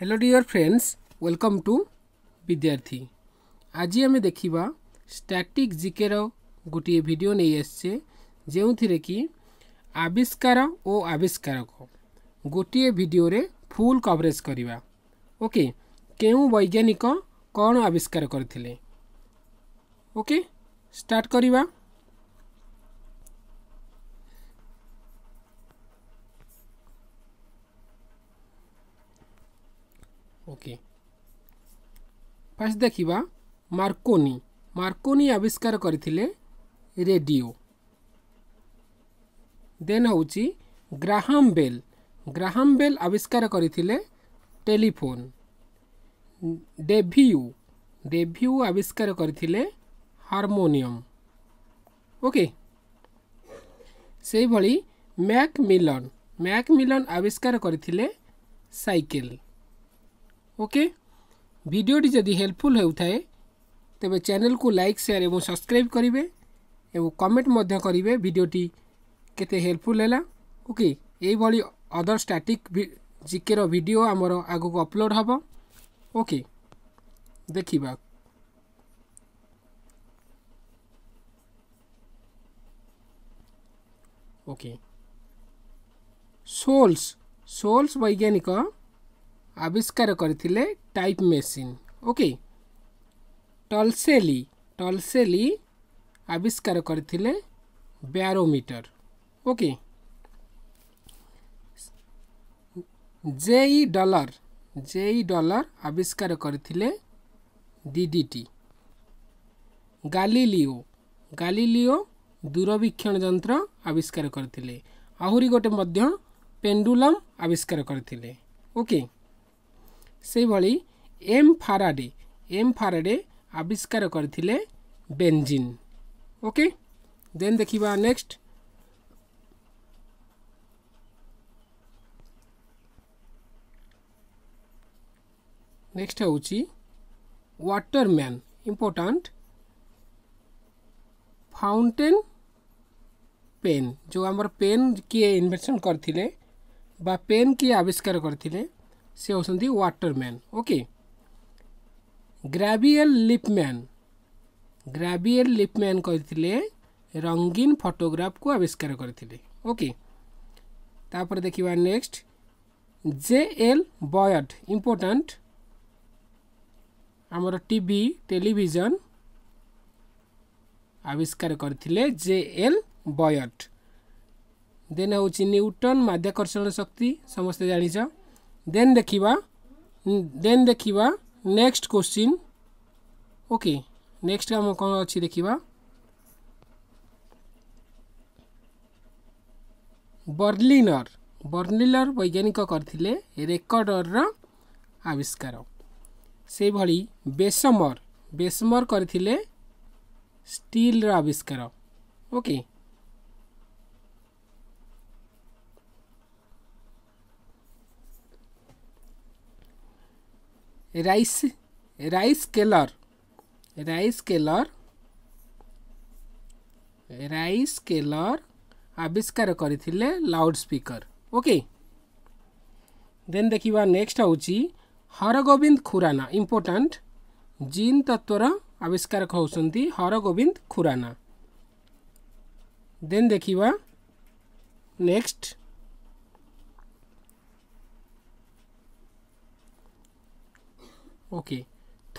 Hello dear friends welcome to Vidyarthi आज आम देखा स्टाटिक जिके रोटे भिडियो नहीं आसचे जो कि आविष्कार और आविष्कारक गोटे भिडियो फुल कवरेज करवा ओके के वैज्ञानिक कौन आविष्कार करके ओके स्टार्ट करवा ಓಕೆ ଫାର୍ଷ୍ଟ ଦେଖିବା ମାର୍କୋନି ମାର୍କୋନି ଆବିଷ୍କାର କରିଥିଲେ ରେଡ଼ିଓ ଦେନ୍ ହେଉଛି ଗ୍ରାହାମ୍ ବେଲ୍ ଗ୍ରାହାମ୍ ବେଲ୍ ଆବିଷ୍କାର କରିଥିଲେ ଟେଲିଫୋନ୍ ଡେଭିୟୁ ଡେଭିୟୁ ଆବିଷ୍କାର କରିଥିଲେ ହାରମୋନିୟମ୍ ଓକେ ସେଇଭଳି ମ୍ୟାକ୍ ମିଲନ୍ ମ୍ୟାକ୍ ମିଲନ୍ ଆବିଷ୍କାର କରିଥିଲେ ସାଇକେଲ୍ ओके भिडटी जदि हेल्पफुल होता है तेरे चैनल को लाइक सेयार और सब्सक्राइब करेंगे और कमेंट करेंगे भिडटी केल्पफुल है ओके यही अदर स्टाटिक जिके रिडियो आम आगक अपलोड हम ओके देखा ओके सोल्स सोल्स वैज्ञानिक আবিষ্কার করে টাইপ মেশিন ওকে টলসেলি টলসেলি আবিষ্কার করে ব্যারোমিটর ওকে জেই ডলার জেই ডলার আবিষ্কার করে ডিডিটি গালিলিও ଗାଲିଲିଓ ଦୂରବୀକ୍ଷଣ ଯନ୍ତ୍ର ଆବିଷ୍କାର କରିଥିଲେ ଆହୁରି ଗୋଟେ ମଧ୍ୟ ପେଣ୍ଡୁଲମ୍ ଆବିଷ୍କାର କରିଥିଲେ ଓକେ ସେହିଭଳି ଏମ୍ ଫାରାଡେ ଏମ୍ ଫାରାଡେ ଆବିଷ୍କାର କରିଥିଲେ ବେଞ୍ଜିନ୍ ଓକେ ଦେନ୍ ଦେଖିବା ନେକ୍ସଟ ନେକ୍ସଟ ହେଉଛି ୱାଟରମ୍ୟାନ୍ ଇମ୍ପୋର୍ଟାଣ୍ଟ ଫାଉଣ୍ଟେନ୍ ପେନ୍ ଯେଉଁ ଆମର ପେନ୍ କିଏ ଇନଭେନସନ୍ କରିଥିଲେ ବା ପେନ୍ କିଏ ଆବିଷ୍କାର କରିଥିଲେ ସେ ହେଉଛନ୍ତି ୱାଟରମ୍ୟାନ୍ ଓକେ ଗ୍ରାଭିଏଲ୍ ଲିପ୍ମ୍ୟାନ୍ ଗ୍ରାଭିଏଲ୍ ଲିପ୍ମ୍ୟାନ୍ କହିଥିଲେ ରଙ୍ଗୀନ ଫଟୋଗ୍ରାଫକୁ ଆବିଷ୍କାର କରିଥିଲେ ଓକେ ତାପରେ ଦେଖିବା next J L Baird important ଆମର ଟିଭି ଟେଲିଭିଜନ ଆବିଷ୍କାର କରିଥିଲେ ଜେ ଏଲ୍ ବୟଟ୍ ଦେନ୍ ହେଉଛି ନ୍ୟୁଟନ୍ ମାଧ୍ୟାକର୍ଷଣ ଶକ୍ତି ସମସ୍ତେ ଜାଣିଛ देन देखा देन देखा नेक्स्ट क्वेश्चन ओके नेक्स्ट आम कौन अच्छी देखा बर्लिनर बर्लिनर वैज्ञानिक करते रेकर्डर आविष्कार से भली बेसमर बेसमर करते स्टील आविष्कार okay Rice Rice Kellogg Rice Kellogg Rice Kellogg आविष्कार कर लाउड स्पीकर ओके देन देखा नेक्स्ट हूँ हरगोविंद खुराना इम्पोर्टाट जीन तत्वर आविष्कार होती हरगोविंद खुराना देन देखा नेक्स्ट ଓକେ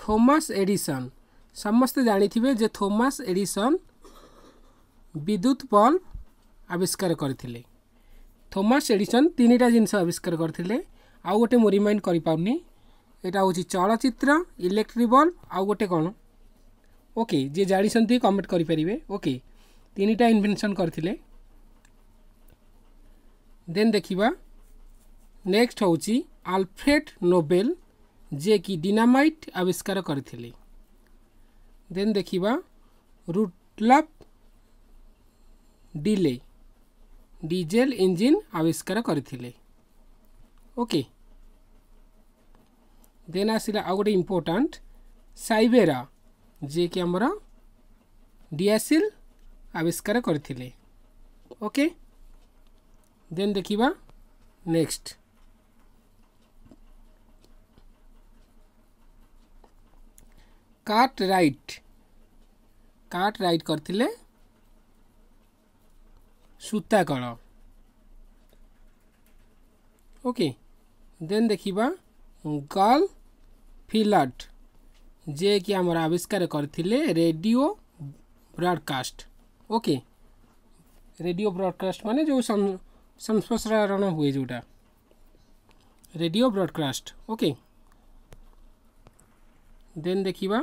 ଥୋମାସ ଏଡ଼ିସନ୍ ସମସ୍ତେ ଜାଣିଥିବେ ଯେ ଥୋମାସ ଏଡ଼ିସନ୍ ବିଦ୍ୟୁତ ବଲ୍ବ ଆବିଷ୍କାର କରିଥିଲେ ଥୋମାସ ଏଡ଼ିସନ୍ ତିନିଟା ଜିନିଷ ଆବିଷ୍କାର କରିଥିଲେ ଆଉ ଗୋଟେ ମୁଁ ରିମାଇଣ୍ଡ କରିପାରୁନି ଏଇଟା ହେଉଛି ଚଳଚ୍ଚିତ୍ର ଇଲେକ୍ଟ୍ରିକ୍ ବଲ୍ବ ଆଉ ଗୋଟେ କ'ଣ ଓକେ ଯିଏ ଜାଣିଛନ୍ତି କମେଣ୍ଟ କରିପାରିବେ ଓକେ ତିନିଟା ଇନଭେନସନ୍ କରିଥିଲେ ଦେନ୍ ଦେଖିବା ନେକ୍ସଟ ହେଉଛି ଆଲଫ୍ରେଡ୍ ନୋବେଲ ଯିଏକି ଡିନାମାଇଟ୍ ଆବିଷ୍କାର କରିଥିଲେ ଦେନ୍ ଦେଖିବା ରୁଟଲାପ୍ ଡିଲେ ଡିଜେଲ ଇଞ୍ଜିନ୍ ଆବିଷ୍କାର କରିଥିଲେ ଓକେ ଦେନ୍ ଆସିଲା ଆଉ ଗୋଟେ ଇମ୍ପୋର୍ଟାଣ୍ଟ ସାଇବେରା ଯିଏକି ଆମର ଡିଆସିଲ୍ ଆବିଷ୍କାର କରିଥିଲେ ଓକେ ଦେନ୍ ଦେଖିବା next Cartwright Cartwright କରିଥିଲେ ସୂତାକଳ ଓକେ ଦେନ୍ ଦେଖିବା ଗଲ୍ ଫିଲଟ୍ ଯିଏକି ଆମର ଆବିଷ୍କାର କରିଥିଲେ radio broadcast okay radio broadcast ମାନେ ଯେଉଁ ସଂସ୍ପ୍ରସାରଣ ହୁଏ ଯେଉଁଟା ରେଡ଼ିଓ ବ୍ରଡ଼କାଷ୍ଟ ଓକେ ଦେନ୍ ଦେଖିବା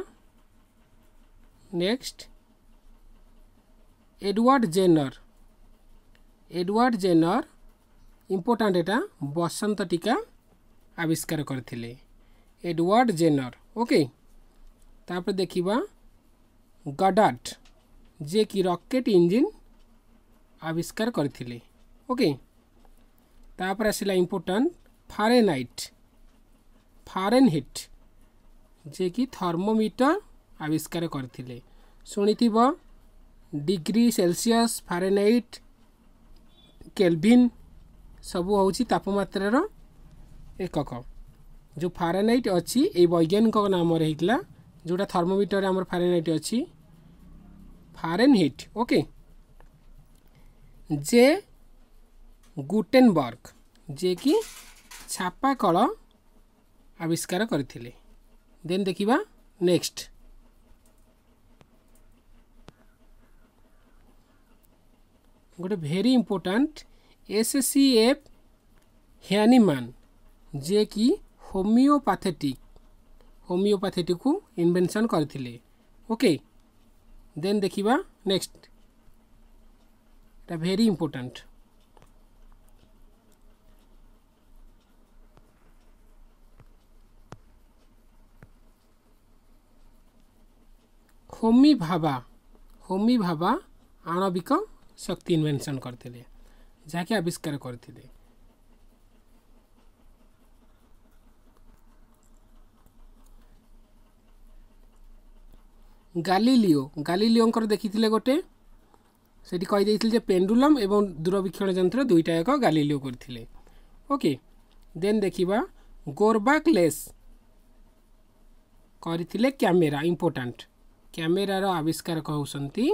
next Edward Jenner Edward Jenner important এটা বসন্ত টিকা আবিষ্কার করে এডওয়ার্ড জেনর ওকে তাপরে দেখিবা গডাট যে কি রকেট ইঞ্জিন আবিষ্কার করে ওকে তাপরে আসিলা ইম্পর্টাট ফারেনাইট ফারেনহিট যে কি থর্মোমিটর ଆବିଷ୍କାର କରିଥିଲେ ଶୁଣିଥିବ ଡିଗ୍ରୀ ସେଲସିୟସ୍ ଫାରେନାଇଟ୍ କେଲଭିନ୍ ସବୁ ହେଉଛି ତାପମାତ୍ରାର ଏକକ ଯେଉଁ ଫାରେନାଇଟ୍ ଅଛି ଏଇ ବୈଜ୍ଞାନିକଙ୍କ ନାମରେ ହେଇଥିଲା ଯେଉଁଟା ଥର୍ମୋମିଟର୍ରେ ଆମର ଫାରେନାଇଟ୍ ଅଛି Fahrenheit okay J Gutenberg ଯିଏକି ଛାପା କଳ ଆବିଷ୍କାର କରିଥିଲେ ଦେନ୍ ଦେଖିବା ନେକ୍ସଟ गोटे very important S C F Hahnemann ଯିଏକି ହୋମିଓପାଥେଟିକ୍ ହୋମିଓପାଥେଟିକୁ ଇନଭେନସନ୍ କରିଥିଲେ ଓକେ ଦେନ୍ ଦେଖିବା ନେକ୍ସଟ ଏଇଟା ଭେରି ଇମ୍ପୋର୍ଟାଣ୍ଟ ହୋମି ଭାବା ହୋମି ଭାବା ଆଣବିକ ଶକ୍ତି ଇନଭେନସନ୍ କରିଥିଲେ ଯାହାକି ଆବିଷ୍କାର କରିଥିଲେ ଗାଲିଲିଓ ଗାଲିଲିଓଙ୍କର ଦେଖିଥିଲେ ଗୋଟେ ସେଠି କହିଦେଇଥିଲେ ଯେ ପେଣ୍ଡୁଲମ୍ ଏବଂ ଦୂରବୀକ୍ଷଣ ଯନ୍ତ୍ର ଦୁଇଟା ଏକ ଗାଲିଲିଓ କରିଥିଲେ ଓକେ ଦେନ୍ ଦେଖିବା ଗୋରବାକ୍ ଲେସ୍ କରିଥିଲେ କ୍ୟାମେରା ଇମ୍ପୋର୍ଟାଣ୍ଟ କ୍ୟାମେରାର ଆବିଷ୍କାର କହୁଛନ୍ତି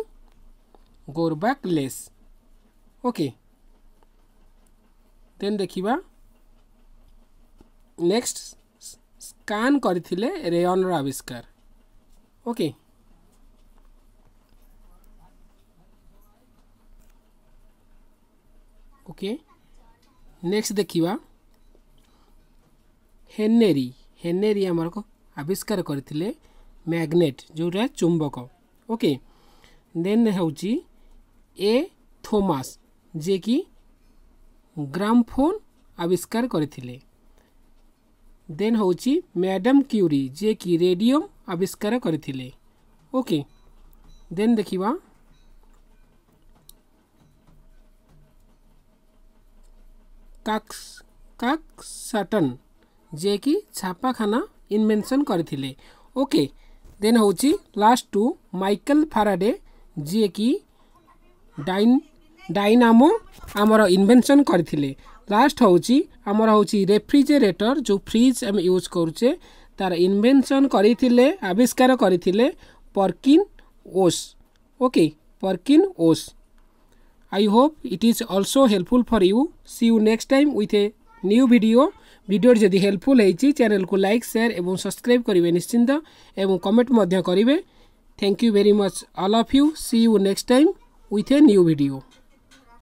गोर बैक लेस ओके देन देखिबा नेक्स्ट स्कैन करथिले रेयन रविष्कार ओके ओके नेक्स्ट देखिबा हेनेरी हेनरी हमर को आविष्कार करथिले मैग्नेट जोरा चुंबक ओके देन हौची এ থোমাস ଯିଏକି ଗ୍ରାମଫୋନ୍ ଆବିଷ୍କାର କରିଥିଲେ ଦେନ୍ ହେଉଛି ମ୍ୟାଡ଼ାମ୍ କ୍ୟୁରି ଯିଏକି ରେଡ଼ିୟମ୍ ଆବିଷ୍କାର କରିଥିଲେ ଓକେ ଦେନ୍ ଦେଖିବା କାକ୍ସାଟନ୍ ଯିଏକି ଛାପାଖାନା ଇନଭେନ୍ସନ୍ କରିଥିଲେ ଓକେ ଦେନ୍ ହେଉଛି ଲାଷ୍ଟ ଟୁ ମାଇକେଲ୍ ଫାରାଡେ ଯିଏକି ଡାଇନ୍ ଡାଇନାମୋ ଆମର ଇନଭେନସନ୍ କରିଥିଲେ ଲାଷ୍ଟ ହେଉଛି ଆମର ହେଉଛି ରେଫ୍ରିଜେରେଟର୍ ଯେଉଁ ଫ୍ରିଜ୍ ଆମେ ୟୁଜ୍ କରୁଛେ ତା'ର ଇନଭେନସନ୍ କରିଥିଲେ ଆବିଷ୍କାର କରିଥିଲେ ପର୍କିନ୍ ଓସ୍ ଓକେ ପର୍କିନ୍ ଓସ୍ I hope it is also helpful for you. See you next time with a new video. ভিডিওটি যদি হেল্পফুল হয়েছি চ্যানেলকে লাইক সেয়ার এবং সবসক্রাইব করবে নিশ্চিন্ত এবং কমেন্ট মধ্যে করবে thank you very much all of you see you next time with a new video.